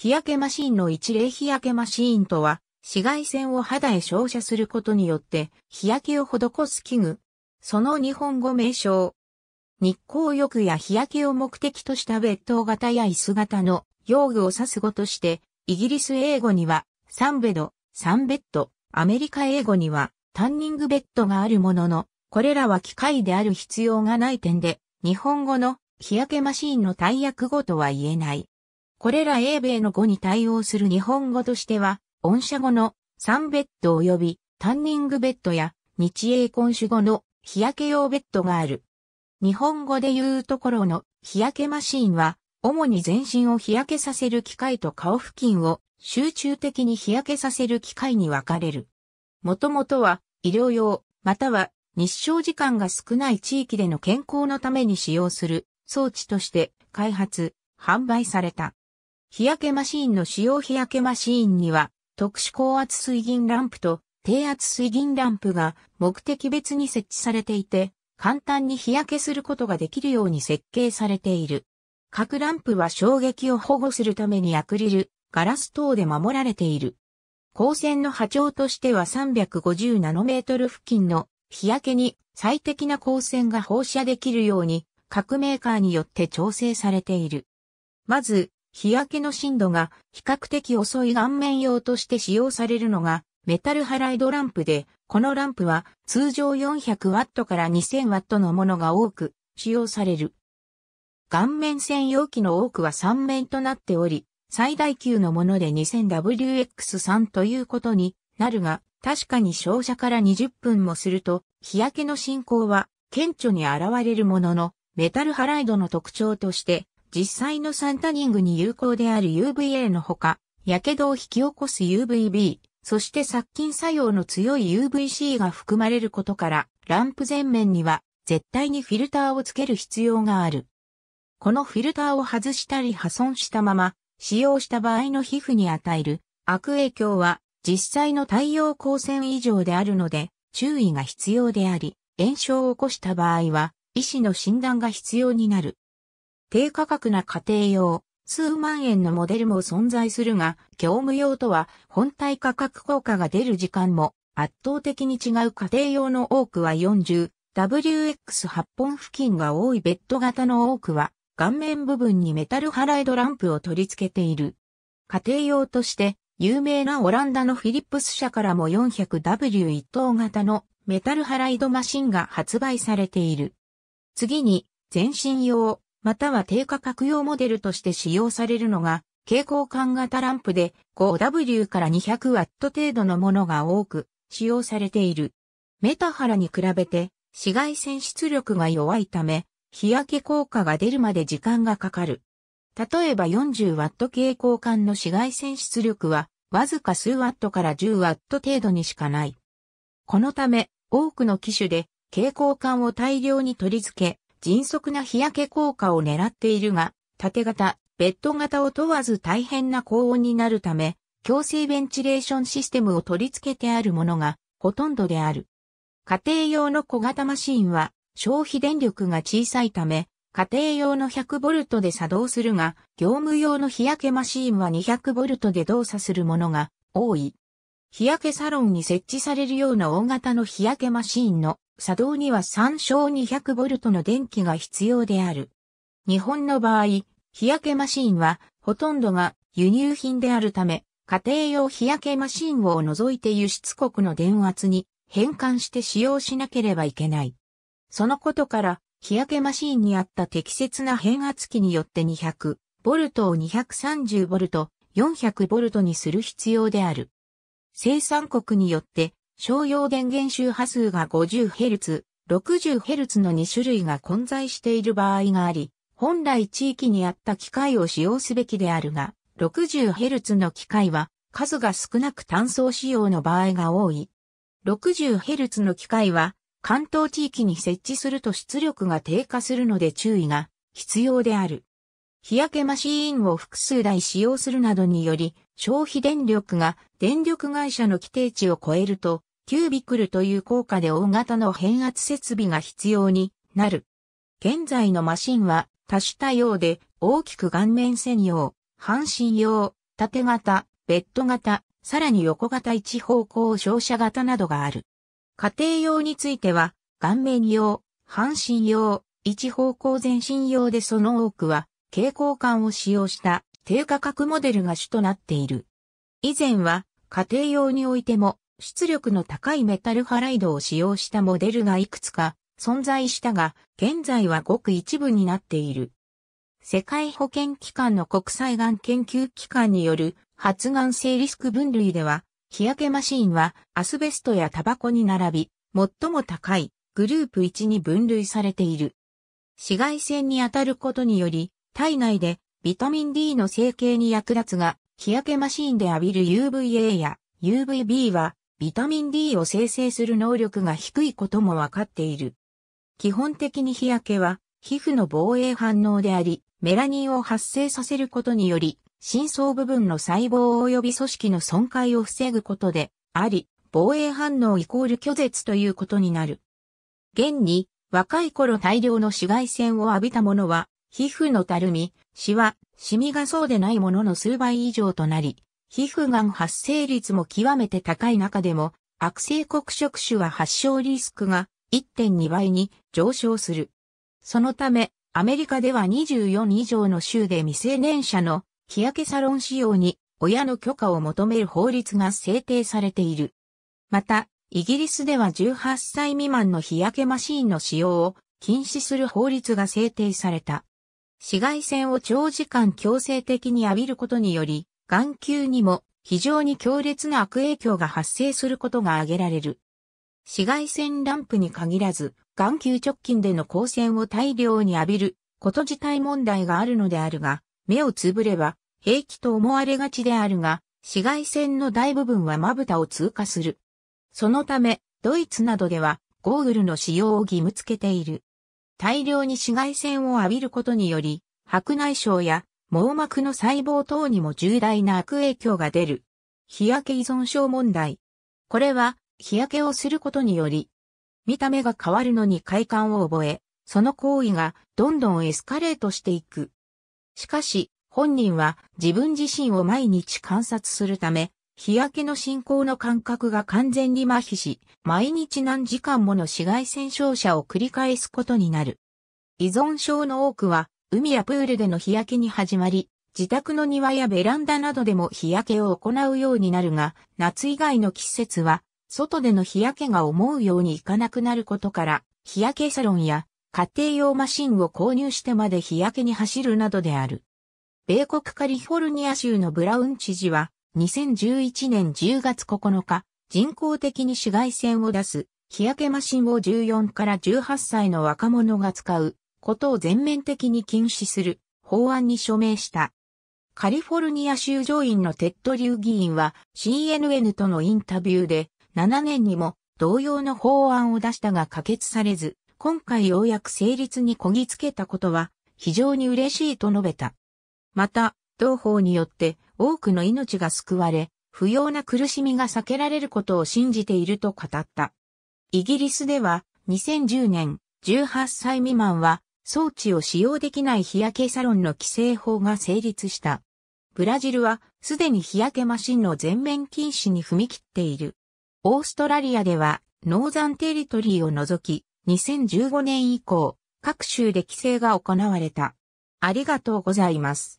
日焼けマシンの一例日焼けマシーンとは、紫外線を肌へ照射することによって、日焼けを施す器具。その日本語名称。日光浴や日焼けを目的としたベッド型や椅子型の用具を指す語として、イギリス英語には、サンベド、サンベッド、アメリカ英語には、タンニングベッドがあるものの、これらは機械である必要がない点で、日本語の日焼けマシーンの大役語とは言えない。これら英米の語に対応する日本語としては、音社語のサンベッド及びタンニングベッドや日英根種語の日焼け用ベッドがある。日本語で言うところの日焼けマシーンは、主に全身を日焼けさせる機械と顔付近を集中的に日焼けさせる機械に分かれる。もともとは医療用、または日照時間が少ない地域での健康のために使用する装置として開発、販売された。日焼けマシーンの使用日焼けマシーンには特殊高圧水銀ランプと低圧水銀ランプが目的別に設置されていて簡単に日焼けすることができるように設計されている。各ランプは衝撃を保護するためにアクリル、ガラス等で守られている。光線の波長としては350ナノメートル付近の日焼けに最適な光線が放射できるように各メーカーによって調整されている。まず、日焼けの深度が比較的遅い顔面用として使用されるのがメタルハライドランプで、このランプは通常4 0 0トから2 0 0 0トのものが多く使用される。顔面専用機の多くは3面となっており、最大級のもので 2000WX3 ということになるが、確かに照射から20分もすると、日焼けの進行は顕著に現れるものの、メタルハライドの特徴として、実際のサンタニングに有効である UVA のほか、火傷を引き起こす UVB、そして殺菌作用の強い UVC が含まれることから、ランプ全面には絶対にフィルターをつける必要がある。このフィルターを外したり破損したまま、使用した場合の皮膚に与える悪影響は実際の太陽光線以上であるので注意が必要であり、炎症を起こした場合は医師の診断が必要になる。低価格な家庭用、数万円のモデルも存在するが、業務用とは本体価格効果が出る時間も圧倒的に違う家庭用の多くは 40WX8 本付近が多いベッド型の多くは顔面部分にメタルハライドランプを取り付けている。家庭用として有名なオランダのフィリップス社からも 400W1 等型のメタルハライドマシンが発売されている。次に全身用または低価格用モデルとして使用されるのが、蛍光管型ランプで 5W から 200W 程度のものが多く使用されている。メタハラに比べて紫外線出力が弱いため、日焼け効果が出るまで時間がかかる。例えば 40W 蛍光管の紫外線出力は、わずか数 W から 10W 程度にしかない。このため、多くの機種で蛍光管を大量に取り付け、迅速な日焼け効果を狙っているが、縦型、ベッド型を問わず大変な高温になるため、強制ベンチレーションシステムを取り付けてあるものがほとんどである。家庭用の小型マシンは消費電力が小さいため、家庭用の 100V で作動するが、業務用の日焼けマシンは 200V で動作するものが多い。日焼けサロンに設置されるような大型の日焼けマシンの作動には3小 200V の電気が必要である。日本の場合、日焼けマシンはほとんどが輸入品であるため、家庭用日焼けマシンを除いて輸出国の電圧に変換して使用しなければいけない。そのことから、日焼けマシンにあった適切な変圧器によって200、ボルトを230ボルト、400ボルトにする必要である。生産国によって商用電源周波数が 50Hz、60Hz の2種類が混在している場合があり、本来地域にあった機械を使用すべきであるが、60Hz の機械は数が少なく単層使用の場合が多い。60Hz の機械は関東地域に設置すると出力が低下するので注意が必要である。日焼けマシーンを複数台使用するなどにより消費電力が電力会社の規定値を超えるとキュービクルという効果で大型の変圧設備が必要になる。現在のマシンは多種多様で大きく顔面専用、半身用、縦型、ベッド型、さらに横型一方向照射型などがある。家庭用については顔面用、半身用、一方向全身用でその多くは蛍光管を使用した低価格モデルが主となっている。以前は家庭用においても出力の高いメタルハライドを使用したモデルがいくつか存在したが、現在はごく一部になっている。世界保健機関の国際がん研究機関による発がん性リスク分類では、日焼けマシーンはアスベストやタバコに並び、最も高いグループ1に分類されている。紫外線に当たることにより、体内でビタミン D の成形に役立つが、日焼けマシーンで浴びる UVA や UVB はビタミン D を生成する能力が低いこともわかっている。基本的に日焼けは皮膚の防衛反応であり、メラニンを発生させることにより、深層部分の細胞及び組織の損壊を防ぐことであり、防衛反応イコール拒絶ということになる。現に、若い頃大量の紫外線を浴びたものは、皮膚のたるみ、シワ、シミがそうでないものの数倍以上となり、皮膚がん発生率も極めて高い中でも、悪性黒色種は発症リスクが1.2倍に上昇する。そのため、アメリカでは24以上の州で未成年者の日焼けサロン使用に親の許可を求める法律が制定されている。また、イギリスでは18歳未満の日焼けマシーンの使用を禁止する法律が制定された。紫外線を長時間強制的に浴びることにより、眼球にも非常に強烈な悪影響が発生することが挙げられる。紫外線ランプに限らず、眼球直近での光線を大量に浴びること自体問題があるのであるが、目をつぶれば平気と思われがちであるが、紫外線の大部分はまぶたを通過する。そのため、ドイツなどではゴーグルの使用を義務付けている。大量に紫外線を浴びることにより、白内障や網膜の細胞等にも重大な悪影響が出る。日焼け依存症問題。これは、日焼けをすることにより、見た目が変わるのに快感を覚え、その行為がどんどんエスカレートしていく。しかし、本人は自分自身を毎日観察するため、日焼けの進行の感覚が完全に麻痺し、毎日何時間もの紫外線照射を繰り返すことになる。依存症の多くは海やプールでの日焼けに始まり、自宅の庭やベランダなどでも日焼けを行うようになるが、夏以外の季節は、外での日焼けが思うようにいかなくなることから、日焼けサロンや家庭用マシンを購入してまで日焼けに走るなどである。米国カリフォルニア州のブラウン知事は、2011年10月9日、人工的に紫外線を出す日焼けマシンを14から18歳の若者が使うことを全面的に禁止する法案に署名した。カリフォルニア州上院のテッド・リュー議員は CNN とのインタビューで7年にも同様の法案を出したが可決されず、今回ようやく成立にこぎつけたことは非常に嬉しいと述べた。また、同法によって多くの命が救われ、不要な苦しみが避けられることを信じていると語った。イギリスでは2010年18歳未満は装置を使用できない日焼けサロンの規制法が成立した。ブラジルはすでに日焼けマシンの全面禁止に踏み切っている。オーストラリアではノーザンテリトリーを除き2015年以降各州で規制が行われた。ありがとうございます。